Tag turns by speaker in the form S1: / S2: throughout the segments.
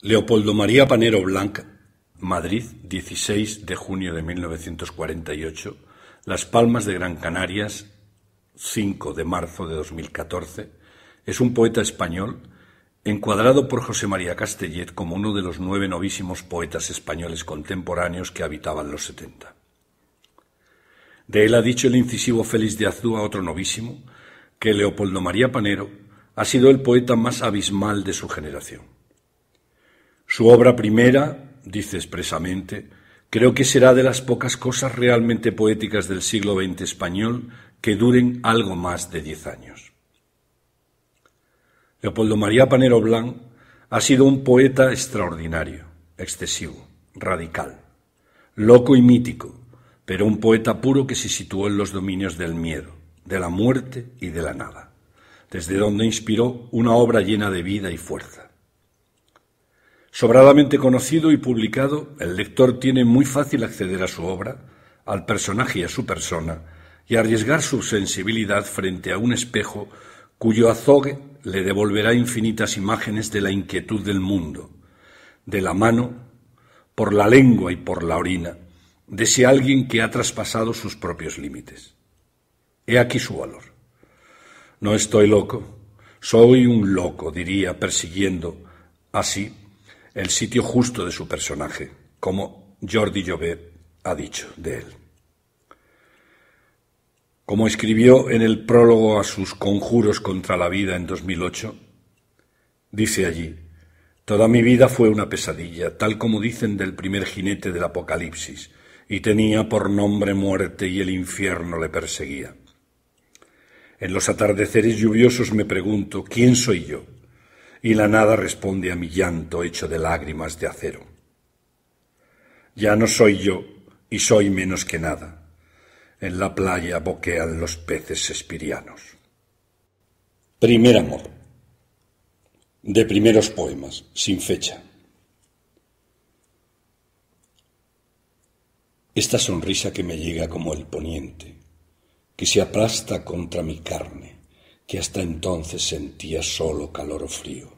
S1: Leopoldo María Panero Blanc, Madrid, 16 de junio de 1948, Las Palmas de Gran Canarias, 5 de marzo de 2014, es un poeta español encuadrado por José María Castellet como uno de los nueve novísimos poetas españoles contemporáneos que habitaban los 70. De él ha dicho el incisivo Félix de Azúa, otro novísimo, que Leopoldo María Panero ha sido el poeta más abismal de su generación. Su obra primera, dice expresamente, creo que será de las pocas cosas realmente poéticas del siglo XX español que duren algo más de diez años. Leopoldo María Panero Blanc ha sido un poeta extraordinario, excesivo, radical, loco y mítico, pero un poeta puro que se situó en los dominios del miedo, de la muerte y de la nada, desde donde inspiró una obra llena de vida y fuerza. Sobradamente conocido y publicado, el lector tiene muy fácil acceder a su obra, al personaje y a su persona, y arriesgar su sensibilidad frente a un espejo cuyo azogue le devolverá infinitas imágenes de la inquietud del mundo, de la mano, por la lengua y por la orina, de ese alguien que ha traspasado sus propios límites. He aquí su valor. No estoy loco, soy un loco, diría, persiguiendo así el sitio justo de su personaje, como Jordi Llobet ha dicho de él. Como escribió en el prólogo a sus conjuros contra la vida en 2008, dice allí, Toda mi vida fue una pesadilla, tal como dicen del primer jinete del Apocalipsis, y tenía por nombre muerte y el infierno le perseguía. En los atardeceres lluviosos me pregunto, ¿quién soy yo? y la nada responde a mi llanto hecho de lágrimas de acero. Ya no soy yo y soy menos que nada. En la playa boquean los peces espirianos. Primer amor. De primeros poemas, sin fecha. Esta sonrisa que me llega como el poniente, que se aplasta contra mi carne que hasta entonces sentía solo calor o frío.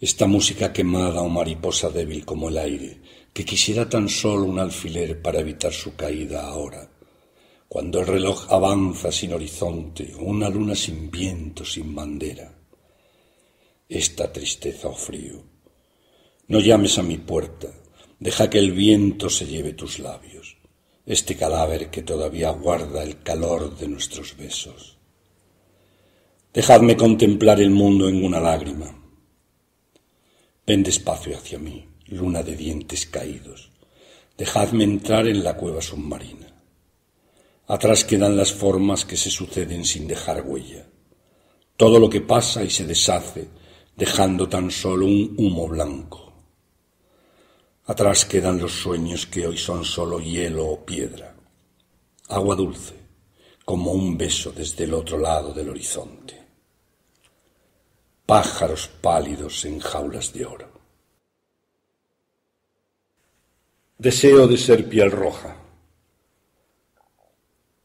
S1: Esta música quemada o mariposa débil como el aire, que quisiera tan solo un alfiler para evitar su caída ahora, cuando el reloj avanza sin horizonte o una luna sin viento, sin bandera. Esta tristeza o frío. No llames a mi puerta, deja que el viento se lleve tus labios, este cadáver que todavía guarda el calor de nuestros besos. Dejadme contemplar el mundo en una lágrima. Ven despacio hacia mí, luna de dientes caídos. Dejadme entrar en la cueva submarina. Atrás quedan las formas que se suceden sin dejar huella. Todo lo que pasa y se deshace, dejando tan solo un humo blanco. Atrás quedan los sueños que hoy son solo hielo o piedra. Agua dulce, como un beso desde el otro lado del horizonte pájaros pálidos en jaulas de oro. Deseo de ser piel roja.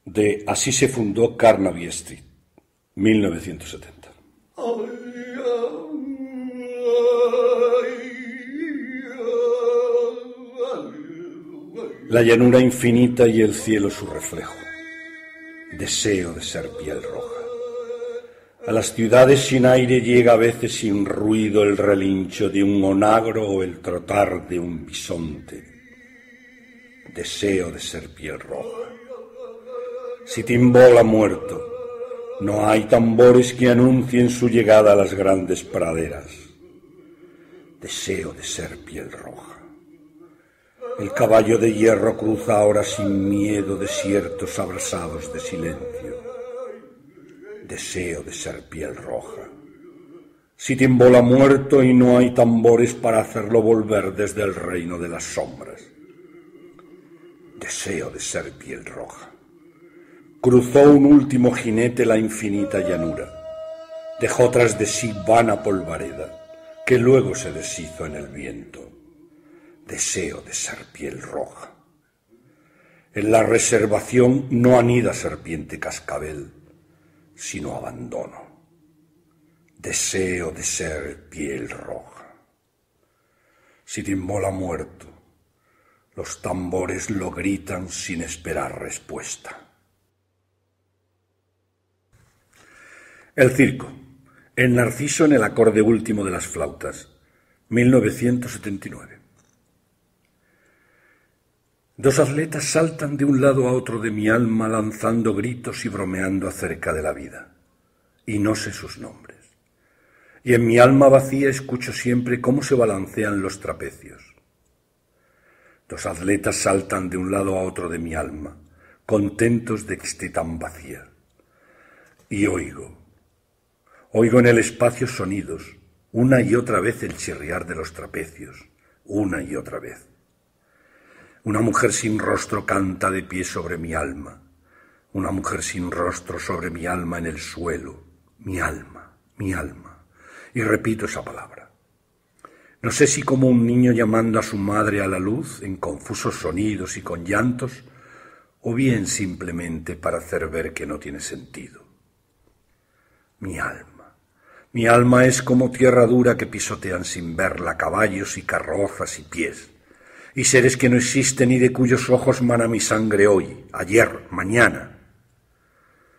S1: De Así se fundó Carnaby Street, 1970. La llanura infinita y el cielo su reflejo. Deseo de ser piel roja. A las ciudades sin aire llega a veces sin ruido el relincho de un onagro o el trotar de un bisonte. Deseo de ser piel roja. Si ha muerto, no hay tambores que anuncien su llegada a las grandes praderas. Deseo de ser piel roja. El caballo de hierro cruza ahora sin miedo desiertos abrasados de silencio deseo de ser piel roja. Si timbola muerto y no hay tambores para hacerlo volver desde el reino de las sombras. Deseo de ser piel roja. Cruzó un último jinete la infinita llanura. Dejó tras de sí vana polvareda, que luego se deshizo en el viento. Deseo de ser piel roja. En la reservación no anida serpiente cascabel sino abandono, deseo de ser piel roja. Si Timbola muerto, los tambores lo gritan sin esperar respuesta. El circo. El narciso en el acorde último de las flautas. 1979. Dos atletas saltan de un lado a otro de mi alma lanzando gritos y bromeando acerca de la vida. Y no sé sus nombres. Y en mi alma vacía escucho siempre cómo se balancean los trapecios. Dos atletas saltan de un lado a otro de mi alma, contentos de que esté tan vacía. Y oigo, oigo en el espacio sonidos, una y otra vez el chirriar de los trapecios, una y otra vez. Una mujer sin rostro canta de pie sobre mi alma. Una mujer sin rostro sobre mi alma en el suelo. Mi alma, mi alma. Y repito esa palabra. No sé si como un niño llamando a su madre a la luz, en confusos sonidos y con llantos, o bien simplemente para hacer ver que no tiene sentido. Mi alma. Mi alma es como tierra dura que pisotean sin verla caballos y carrozas y pies y seres que no existen y de cuyos ojos mana mi sangre hoy, ayer, mañana.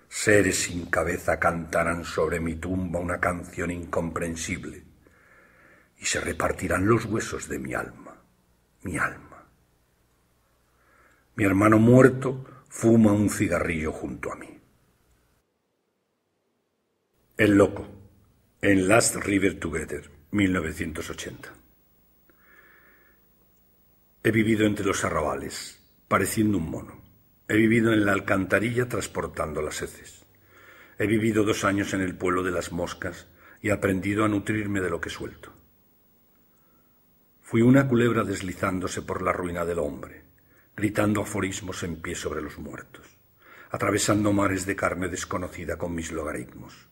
S1: Seres sin cabeza cantarán sobre mi tumba una canción incomprensible y se repartirán los huesos de mi alma, mi alma. Mi hermano muerto fuma un cigarrillo junto a mí. El loco, en Last River Together, 1980. He vivido entre los arrabales, pareciendo un mono. He vivido en la alcantarilla transportando las heces. He vivido dos años en el pueblo de las moscas y aprendido a nutrirme de lo que suelto. Fui una culebra deslizándose por la ruina del hombre, gritando aforismos en pie sobre los muertos, atravesando mares de carne desconocida con mis logaritmos.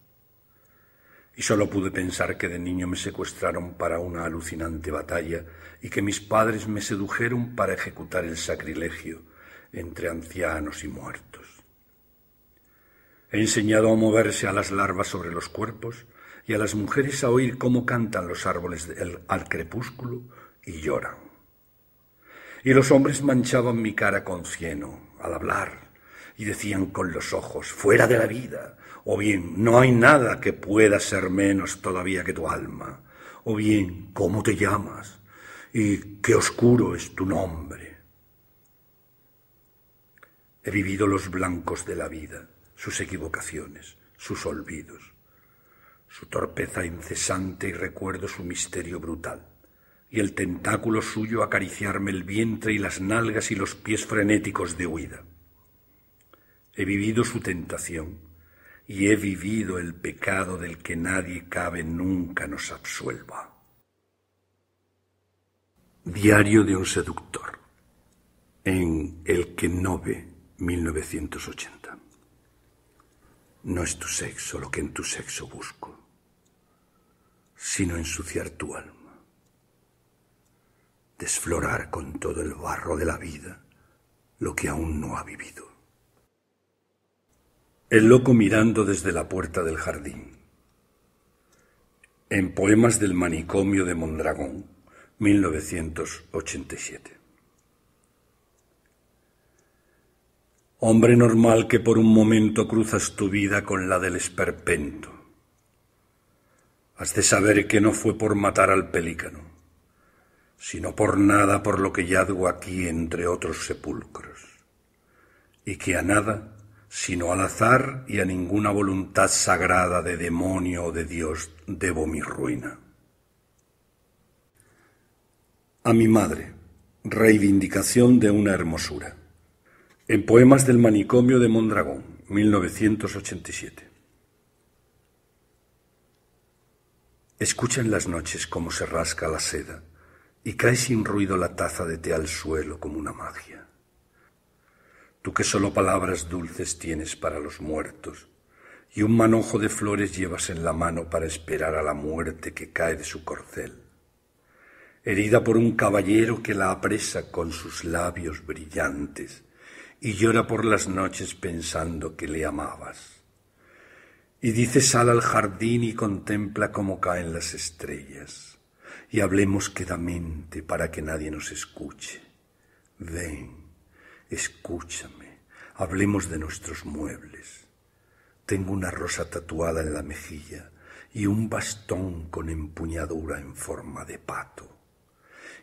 S1: Y solo pude pensar que de niño me secuestraron para una alucinante batalla y que mis padres me sedujeron para ejecutar el sacrilegio entre ancianos y muertos. He enseñado a moverse a las larvas sobre los cuerpos y a las mujeres a oír cómo cantan los árboles al crepúsculo y lloran. Y los hombres manchaban mi cara con cieno al hablar y decían con los ojos, fuera de la vida, o bien, no hay nada que pueda ser menos todavía que tu alma, o bien, ¿cómo te llamas? y qué oscuro es tu nombre. He vivido los blancos de la vida, sus equivocaciones, sus olvidos, su torpeza incesante y recuerdo su misterio brutal, y el tentáculo suyo acariciarme el vientre y las nalgas y los pies frenéticos de huida. He vivido su tentación y he vivido el pecado del que nadie cabe nunca nos absuelva. Diario de un seductor, en El que no ve, 1980. No es tu sexo lo que en tu sexo busco, sino ensuciar tu alma, desflorar con todo el barro de la vida lo que aún no ha vivido. El loco mirando desde la puerta del jardín. En Poemas del Manicomio de Mondragón, 1987. Hombre normal que por un momento cruzas tu vida con la del esperpento. Has de saber que no fue por matar al pelícano, sino por nada por lo que yazgo aquí entre otros sepulcros, y que a nada, sino al azar y a ninguna voluntad sagrada de demonio o de Dios, debo mi ruina. A mi madre. Reivindicación de una hermosura. En Poemas del Manicomio de Mondragón, 1987. Escuchan las noches cómo se rasca la seda y cae sin ruido la taza de té al suelo como una magia. Tú que solo palabras dulces tienes para los muertos y un manojo de flores llevas en la mano para esperar a la muerte que cae de su corcel herida por un caballero que la apresa con sus labios brillantes y llora por las noches pensando que le amabas. Y dice sal al jardín y contempla cómo caen las estrellas, y hablemos quedamente para que nadie nos escuche. Ven, escúchame, hablemos de nuestros muebles. Tengo una rosa tatuada en la mejilla y un bastón con empuñadura en forma de pato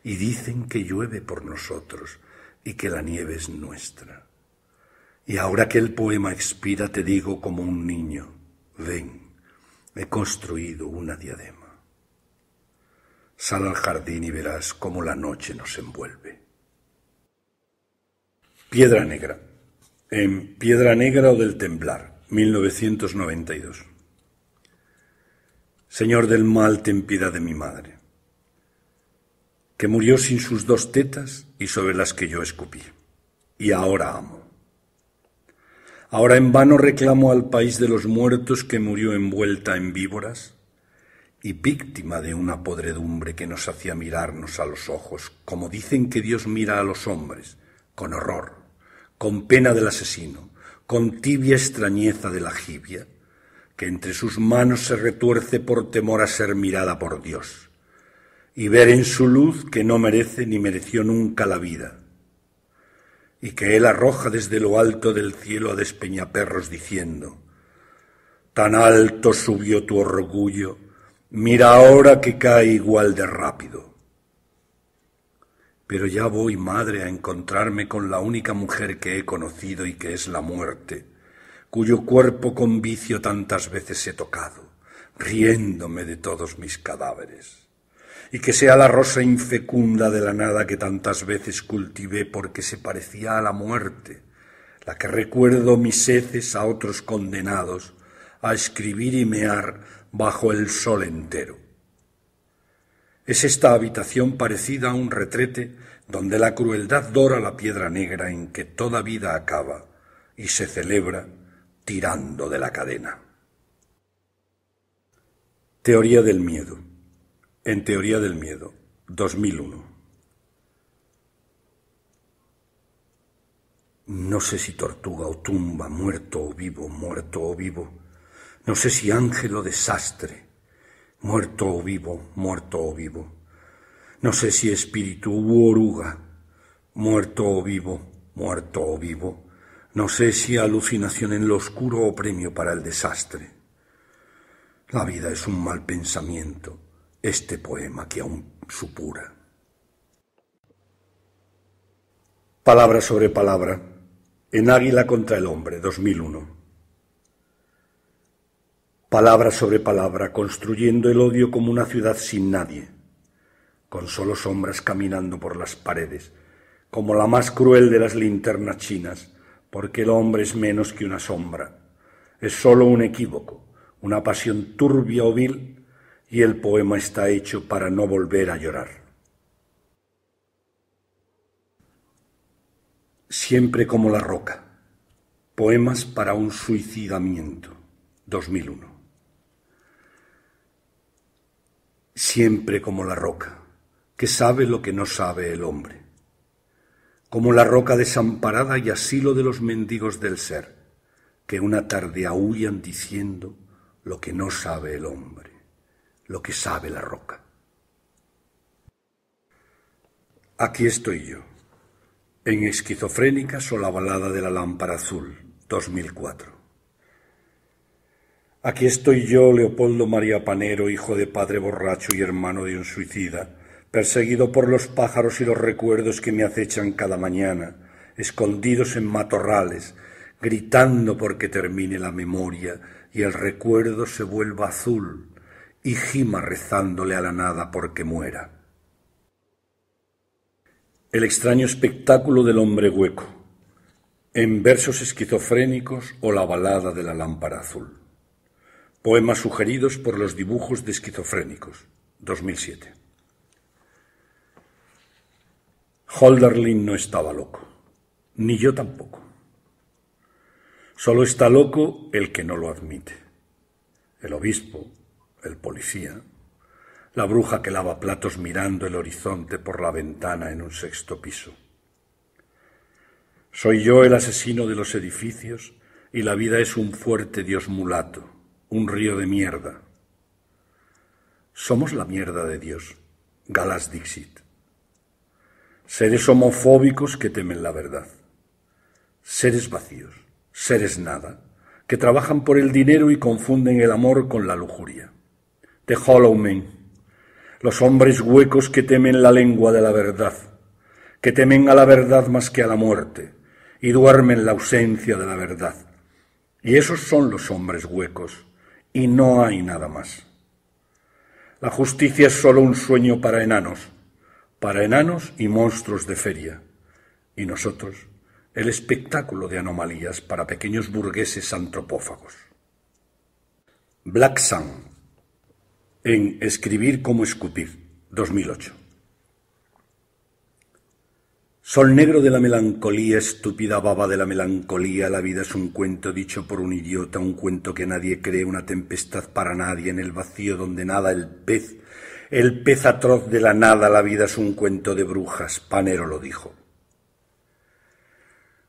S1: y dicen que llueve por nosotros y que la nieve es nuestra. Y ahora que el poema expira te digo como un niño, ven, he construido una diadema. Sal al jardín y verás cómo la noche nos envuelve. Piedra Negra. En Piedra Negra o del Temblar, 1992. Señor del mal, ten piedad de mi madre que murió sin sus dos tetas y sobre las que yo escupí. Y ahora amo. Ahora en vano reclamo al país de los muertos que murió envuelta en víboras y víctima de una podredumbre que nos hacía mirarnos a los ojos, como dicen que Dios mira a los hombres, con horror, con pena del asesino, con tibia extrañeza de la jibia, que entre sus manos se retuerce por temor a ser mirada por Dios y ver en su luz que no merece ni mereció nunca la vida, y que él arroja desde lo alto del cielo a despeñaperros diciendo, Tan alto subió tu orgullo, mira ahora que cae igual de rápido. Pero ya voy, madre, a encontrarme con la única mujer que he conocido y que es la muerte, cuyo cuerpo con vicio tantas veces he tocado, riéndome de todos mis cadáveres y que sea la rosa infecunda de la nada que tantas veces cultivé porque se parecía a la muerte, la que recuerdo mis heces a otros condenados a escribir y mear bajo el sol entero. Es esta habitación parecida a un retrete donde la crueldad dora la piedra negra en que toda vida acaba y se celebra tirando de la cadena. Teoría del miedo. En teoría del miedo, 2001. No sé si tortuga o tumba, muerto o vivo, muerto o vivo. No sé si ángel o desastre, muerto o vivo, muerto o vivo. No sé si espíritu u oruga, muerto o vivo, muerto o vivo. No sé si alucinación en lo oscuro o premio para el desastre. La vida es un mal pensamiento, este poema que aún supura. Palabra sobre palabra, en Águila contra el Hombre, 2001. Palabra sobre palabra, construyendo el odio como una ciudad sin nadie, con solo sombras caminando por las paredes, como la más cruel de las linternas chinas, porque el hombre es menos que una sombra, es sólo un equívoco, una pasión turbia o vil y el poema está hecho para no volver a llorar. Siempre como la roca. Poemas para un suicidamiento. 2001. Siempre como la roca, que sabe lo que no sabe el hombre. Como la roca desamparada y asilo de los mendigos del ser, que una tarde aúllan diciendo lo que no sabe el hombre lo que sabe la roca. Aquí estoy yo, en Esquizofrénica o la balada de la lámpara azul, 2004. Aquí estoy yo, Leopoldo María Panero, hijo de padre borracho y hermano de un suicida, perseguido por los pájaros y los recuerdos que me acechan cada mañana, escondidos en matorrales, gritando porque termine la memoria y el recuerdo se vuelva azul, y gima rezándole a la nada porque muera. El extraño espectáculo del hombre hueco, en versos esquizofrénicos o la balada de la lámpara azul. Poemas sugeridos por los dibujos de esquizofrénicos, 2007. Holderlin no estaba loco, ni yo tampoco. Solo está loco el que no lo admite. El obispo, el policía, la bruja que lava platos mirando el horizonte por la ventana en un sexto piso. Soy yo el asesino de los edificios y la vida es un fuerte dios mulato, un río de mierda. Somos la mierda de Dios, Galas Dixit. Seres homofóbicos que temen la verdad. Seres vacíos, seres nada, que trabajan por el dinero y confunden el amor con la lujuria. The Hollow los hombres huecos que temen la lengua de la verdad, que temen a la verdad más que a la muerte, y duermen la ausencia de la verdad. Y esos son los hombres huecos, y no hay nada más. La justicia es sólo un sueño para enanos, para enanos y monstruos de feria, y nosotros el espectáculo de anomalías para pequeños burgueses antropófagos. Black en Escribir como escupir, 2008. Sol negro de la melancolía, estúpida baba de la melancolía, la vida es un cuento dicho por un idiota, un cuento que nadie cree, una tempestad para nadie, en el vacío donde nada el pez, el pez atroz de la nada, la vida es un cuento de brujas, Panero lo dijo.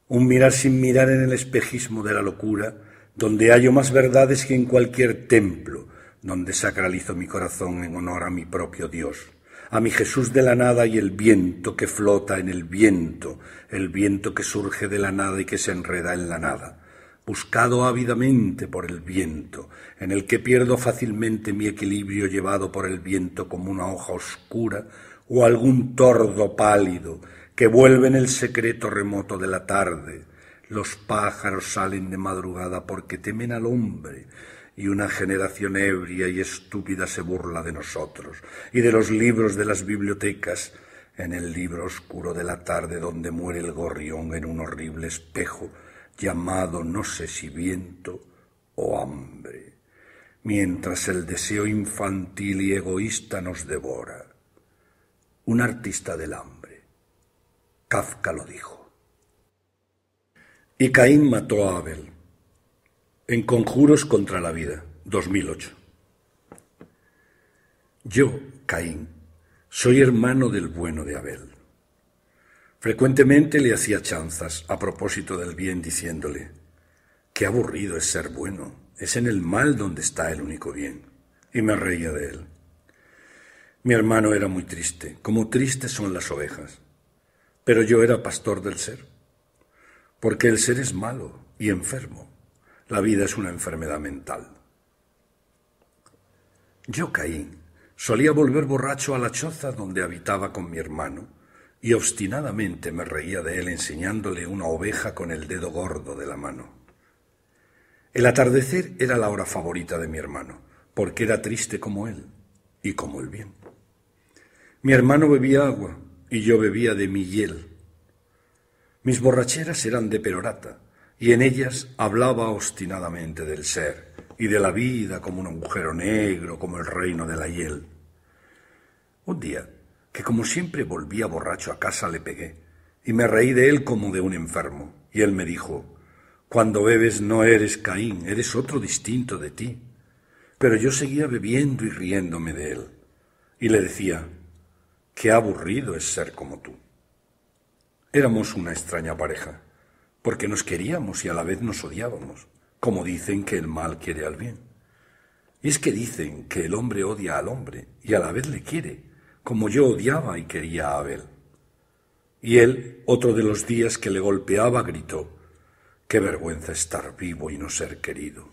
S1: Un mirar sin mirar en el espejismo de la locura, donde hallo más verdades que en cualquier templo, donde sacralizo mi corazón en honor a mi propio Dios, a mi Jesús de la nada y el viento que flota en el viento, el viento que surge de la nada y que se enreda en la nada, buscado ávidamente por el viento, en el que pierdo fácilmente mi equilibrio llevado por el viento como una hoja oscura o algún tordo pálido que vuelve en el secreto remoto de la tarde. Los pájaros salen de madrugada porque temen al hombre, y una generación ebria y estúpida se burla de nosotros y de los libros de las bibliotecas en el libro oscuro de la tarde donde muere el gorrión en un horrible espejo llamado no sé si viento o hambre, mientras el deseo infantil y egoísta nos devora. Un artista del hambre. Kafka lo dijo. Y Caín mató a Abel en Conjuros contra la Vida, 2008. Yo, Caín, soy hermano del bueno de Abel. Frecuentemente le hacía chanzas a propósito del bien diciéndole, qué aburrido es ser bueno, es en el mal donde está el único bien. Y me reía de él. Mi hermano era muy triste, como tristes son las ovejas. Pero yo era pastor del ser, porque el ser es malo y enfermo la vida es una enfermedad mental. Yo, caí. solía volver borracho a la choza donde habitaba con mi hermano, y obstinadamente me reía de él enseñándole una oveja con el dedo gordo de la mano. El atardecer era la hora favorita de mi hermano, porque era triste como él y como el bien. Mi hermano bebía agua y yo bebía de mi hiel. Mis borracheras eran de perorata, y en ellas hablaba obstinadamente del ser y de la vida como un agujero negro, como el reino de la hiel. Un día, que como siempre volvía borracho a casa, le pegué y me reí de él como de un enfermo, y él me dijo, cuando bebes no eres Caín, eres otro distinto de ti. Pero yo seguía bebiendo y riéndome de él, y le decía, qué aburrido es ser como tú. Éramos una extraña pareja porque nos queríamos y a la vez nos odiábamos, como dicen que el mal quiere al bien. Y es que dicen que el hombre odia al hombre y a la vez le quiere, como yo odiaba y quería a Abel. Y él, otro de los días que le golpeaba, gritó, Qué vergüenza estar vivo y no ser querido.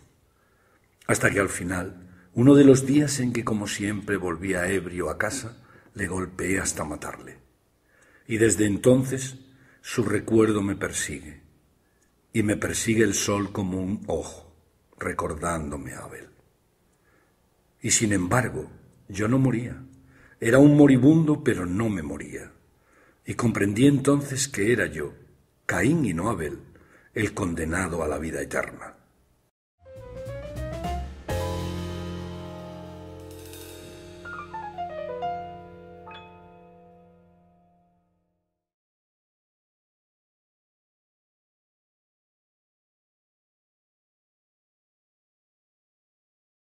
S1: Hasta que al final, uno de los días en que, como siempre, volvía ebrio a casa, le golpeé hasta matarle. Y desde entonces su recuerdo me persigue y me persigue el sol como un ojo, recordándome a Abel. Y sin embargo, yo no moría. Era un moribundo, pero no me moría. Y comprendí entonces que era yo, Caín y no Abel, el condenado a la vida eterna.